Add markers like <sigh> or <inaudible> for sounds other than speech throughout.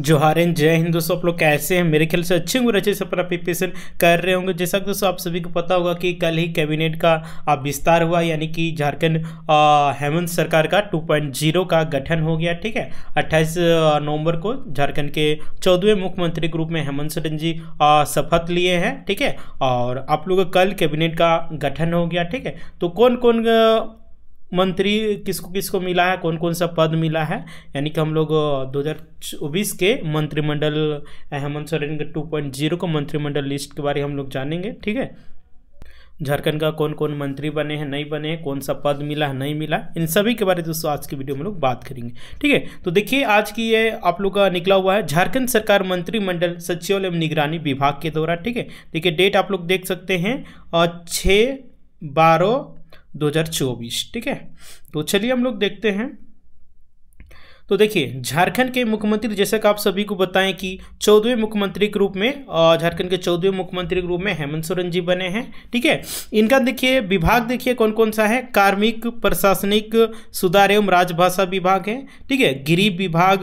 जोहारेन जय हिंद दोस्तों आप लोग कैसे हैं मेरे ख्याल से अच्छे होंगे अच्छे से प्रिपरेशन कर रहे होंगे जैसा कि दोस्तों आप सभी को पता होगा कि कल ही कैबिनेट का विस्तार हुआ यानी कि झारखंड हेमंत सरकार का 2.0 का गठन हो गया ठीक है 28 नवंबर को झारखंड के चौदहवें मुख्यमंत्री के रूप में हेमंत सोरेन जी शपथ लिए हैं ठीक है और आप लोग कल कैबिनेट का गठन हो गया ठीक है तो कौन कौन मंत्री किसको किसको मिला है कौन कौन सा पद मिला है यानी कि हम लोग दो के मंत्रिमंडल हेमंत सोरेन के जीरो को मंत्रिमंडल लिस्ट के बारे में हम लोग जानेंगे ठीक है झारखंड का कौन कौन मंत्री बने हैं नहीं बने हैं कौन सा पद मिला है नहीं मिला इन सभी के बारे में दोस्तों आज की वीडियो में लोग बात करेंगे ठीक है तो देखिए आज की ये आप लोग का निकला हुआ है झारखंड सरकार मंत्रिमंडल सचिवालय एवं निगरानी विभाग के द्वारा ठीक है देखिए डेट आप लोग देख सकते हैं छः बारह 2024 ठीक है तो चलिए हम लोग देखते हैं तो देखिए झारखंड के मुख्यमंत्री जैसे कि आप सभी को बताएं कि चौदहवें मुख्यमंत्री के रूप में झारखंड के चौदहवें मुख्यमंत्री के रूप में हेमंत सोरेन जी बने हैं ठीक है इनका देखिए विभाग देखिए कौन कौन सा है कार्मिक प्रशासनिक सुधार एवं राजभाषा विभाग है ठीक है गरीब विभाग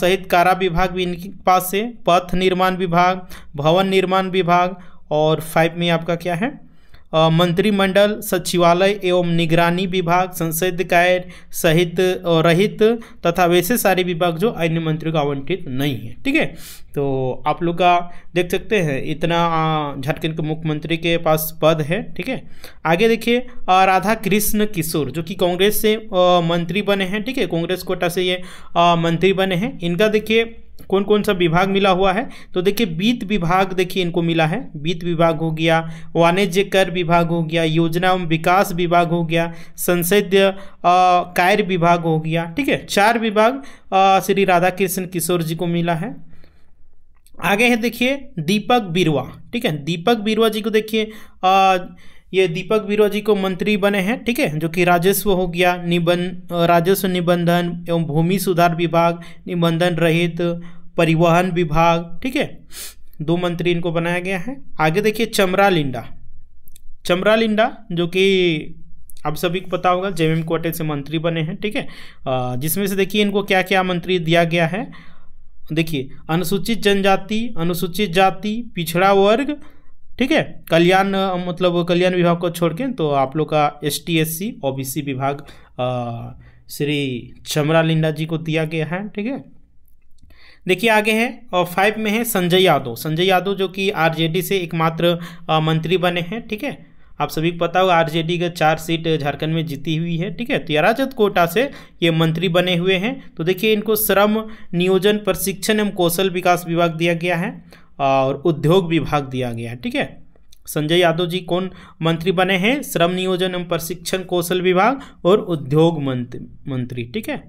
सहित कारा विभाग भी इनके पास है पथ निर्माण विभाग भवन निर्माण विभाग और फाइव में आपका क्या है मंत्रिमंडल सचिवालय एवं निगरानी विभाग संसद कार्य सहित रहित तथा वैसे सारे विभाग जो अन्य मंत्री को आवंटित नहीं है ठीक है तो आप लोग का देख सकते हैं इतना झारखंड के मुख्यमंत्री के पास पद है ठीक है आगे देखिए राधा कृष्ण किशोर जो कि कांग्रेस से मंत्री बने हैं ठीक है कांग्रेस कोटा से ये मंत्री बने हैं इनका देखिए कौन कौन सा विभाग मिला हुआ है तो देखिए वित्त विभाग देखिए इनको मिला है वित्त विभाग हो गया वाणिज्य कर विभाग हो गया योजना एवं विकास विभाग हो गया संसदीय कार्य विभाग हो गया ठीक है चार विभाग श्री राधा कृष्ण किशोर जी को मिला है आगे है देखिए दीपक बिरवा ठीक है दीपक बिरवा जी को देखिए ये दीपक बीरो जी को मंत्री बने हैं ठीक है जो कि राजस्व हो गया निबंध राजस्व निबंधन एवं भूमि सुधार विभाग निबंधन रहित परिवहन विभाग ठीक है दो मंत्री इनको बनाया गया है आगे देखिए चमरा लिंडा चमरा लिंडा जो कि आप सभी को पता होगा जेएमएम कोटे से मंत्री बने हैं ठीक है जिसमें से देखिए इनको क्या क्या मंत्री दिया गया है देखिए अनुसूचित जनजाति अनुसूचित जाति पिछड़ा वर्ग ठीक है कल्याण मतलब कल्याण विभाग को छोड़ के तो आप लोग का S T S C O B C विभाग श्री चमरा लिंडा जी को दिया गया है ठीक है देखिए आगे है और फाइव में है संजय यादव संजय यादव जो कि आरजेडी से एकमात्र मंत्री बने हैं ठीक है आप सभी को पता होगा आरजेडी का चार सीट झारखंड में जीती हुई है ठीक है तो याराजत कोटा से ये मंत्री बने हुए हैं तो देखिए इनको श्रम नियोजन प्रशिक्षण एवं कौशल विकास विभाग दिया गया है और उद्योग विभाग दिया गया है ठीक है संजय यादव जी कौन मंत्री बने हैं श्रम नियोजन एवं प्रशिक्षण कौशल विभाग और उद्योग मंत्री ठीक है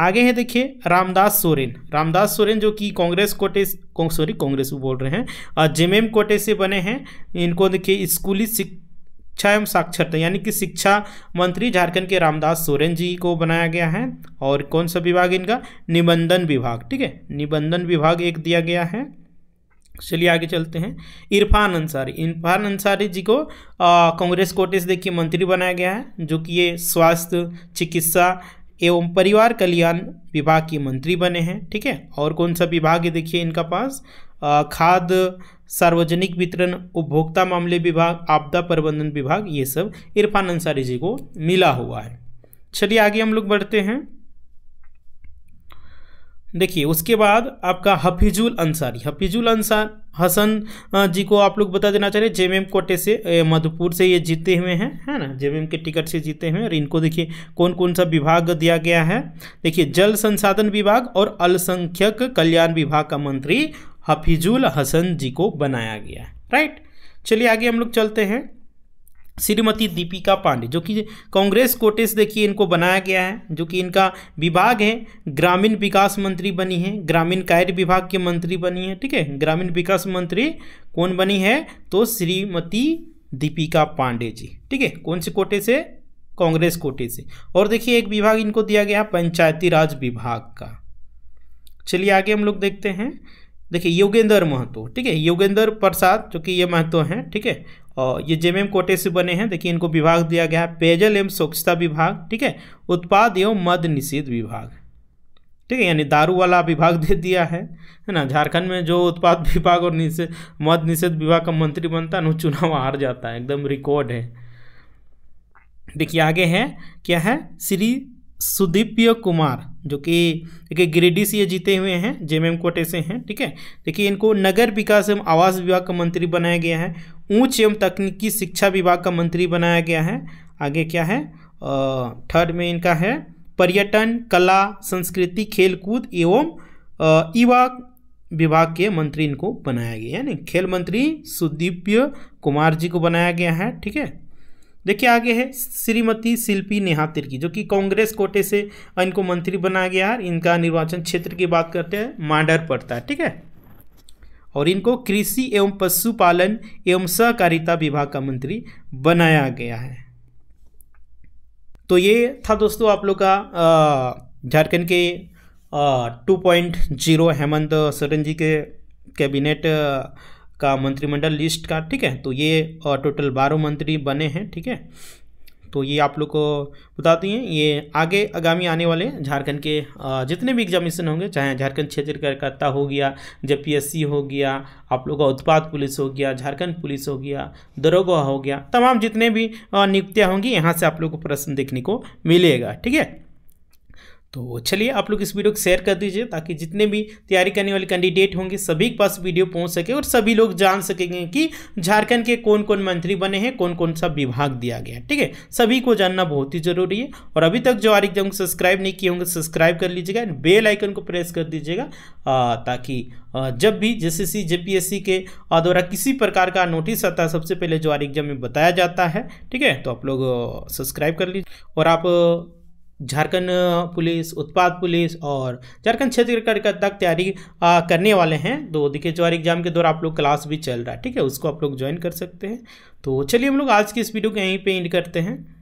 आगे हैं देखिए रामदास सोरेन रामदास सोरेन जो कि कांग्रेस कोटे सॉरी कांग्रेस बोल रहे हैं जेएमएम कोटे से बने हैं इनको देखिए स्कूली शिक्षा एवं साक्षरता यानी कि शिक्षा मंत्री झारखंड के रामदास सोरेन जी को बनाया गया है और कौन सा विभाग इनका निबंधन विभाग ठीक है निबंधन विभाग एक दिया गया है चलिए आगे चलते हैं इरफान अंसारी इरफान अंसारी जी को कांग्रेस कोटे से देखिए मंत्री बनाया गया है जो कि ये स्वास्थ्य चिकित्सा एवं परिवार कल्याण विभाग के मंत्री बने हैं ठीक है ठीके? और कौन सा विभाग है देखिए इनका पास खाद सार्वजनिक वितरण उपभोक्ता मामले विभाग आपदा प्रबंधन विभाग ये सब इरफान अंसारी जी को मिला हुआ है चलिए आगे हम लोग बढ़ते हैं देखिए उसके बाद आपका हफीजुल अंसारी हफीजुल अंसार हसन जी को आप लोग बता देना चाह रहे जेएमएम कोटे से मधुपुर से ये जीते हुए हैं है ना जेएमएम के टिकट से जीते हुए हैं और इनको देखिए कौन कौन सा विभाग दिया गया है देखिए जल संसाधन विभाग और अल्पसंख्यक कल्याण विभाग का मंत्री हफीजुल हसन जी को बनाया गया राइट चलिए आगे हम लोग चलते हैं श्रीमती दीपिका पांडे जो कि कांग्रेस कोटे से देखिए इनको बनाया गया है जो कि इनका विभाग है ग्रामीण विकास मंत्री बनी है ग्रामीण कार्य विभाग के मंत्री बनी है ठीक है ग्रामीण विकास मंत्री कौन बनी है तो श्रीमती दीपिका पांडे जी ठीक है कौन से कोटे से कांग्रेस कोटे से और देखिए एक विभाग इनको दिया गया पंचायती राज विभाग का चलिए आगे हम लोग देखते हैं देखिए योगेंद्र महतो ठीक है योगेंद्र प्रसाद जो कि ये महतो हैं ठीक है ये जेम कोटे से बने हैं देखिए इनको विभाग दिया गया है पेयजल एवं स्वच्छता विभाग ठीक है उत्पाद एवं मद निषेध विभाग ठीक है यानी दारू वाला विभाग दे दिया है है ना झारखंड में जो उत्पाद <laughs> विभाग और निषेध मद निषेध विभाग का मंत्री बनता है ना चुनाव हार जाता है एकदम रिकॉर्ड है देखिए आगे है क्या है श्री सुदीप्य कुमार जो कि देखिए गिरिडीह से ये जीते हुए हैं जेएमएम कोटे से हैं ठीक है देखिए इनको नगर विकास एवं आवास विभाग का मंत्री बनाया गया है ऊंच एवं तकनीकी शिक्षा विभाग का मंत्री बनाया गया है आगे क्या है थर्ड में इनका है पर्यटन कला संस्कृति खेलकूद एवं युवा विभाग के मंत्री इनको बनाया गया है यानी खेल मंत्री सुदीप्य कुमार जी को बनाया गया है ठीक है देखिए आगे है श्रीमती शिल्पी नेहा तिर्की जो कि कांग्रेस कोटे से इनको मंत्री बनाया गया है इनका निर्वाचन क्षेत्र की बात करते हैं मांडर पड़ता है ठीक है और इनको कृषि एवं पशुपालन एवं सहकारिता विभाग का मंत्री बनाया गया है तो ये था दोस्तों आप लोग का झारखंड के two point zero Hemant Soren ji के कैबिनेट का मंत्रिमंडल लिस्ट का ठीक है तो ये टोटल बारह मंत्री बने हैं ठीक है तो ये आप लोग को बताती हैं ये आगे आगामी आने वाले झारखंड के जितने भी एग्जामिनेशन होंगे चाहे झारखंड क्षेत्र कार्यकर्ता हो गया जे हो गया आप लोग का उत्पाद पुलिस हो गया झारखंड पुलिस हो गया दरोगा हो गया तमाम जितने भी नियुक्तियाँ होंगी यहाँ से आप लोग को प्रश्न देखने को मिलेगा ठीक है तो चलिए आप लोग इस वीडियो को शेयर कर दीजिए ताकि जितने भी तैयारी करने वाले कैंडिडेट होंगे सभी के पास वीडियो पहुंच सके और सभी लोग जान सकेंगे कि झारखंड के कौन कौन मंत्री बने हैं कौन कौन सा विभाग दिया गया है ठीक है सभी को जानना बहुत ही जरूरी है और अभी तक जो आर एग्जाम को सब्सक्राइब नहीं किए होंगे सब्सक्राइब कर लीजिएगा एंड बेल आइकन को प्रेस कर दीजिएगा ताकि जब भी एस जेपीएससी के द्वारा किसी प्रकार का नोटिस आता है सबसे पहले जो आर एग्जाम में बताया जाता है ठीक है तो आप लोग सब्सक्राइब कर लीजिए और आप झारखंड पुलिस उत्पाद पुलिस और झारखंड क्षेत्र तक तैयारी करने वाले हैं तो देखिए जो एग्जाम के दौरान आप लोग क्लास भी चल रहा है ठीक है उसको आप लोग ज्वाइन कर सकते हैं तो चलिए हम लोग आज की इस वीडियो को यहीं पे एंड करते हैं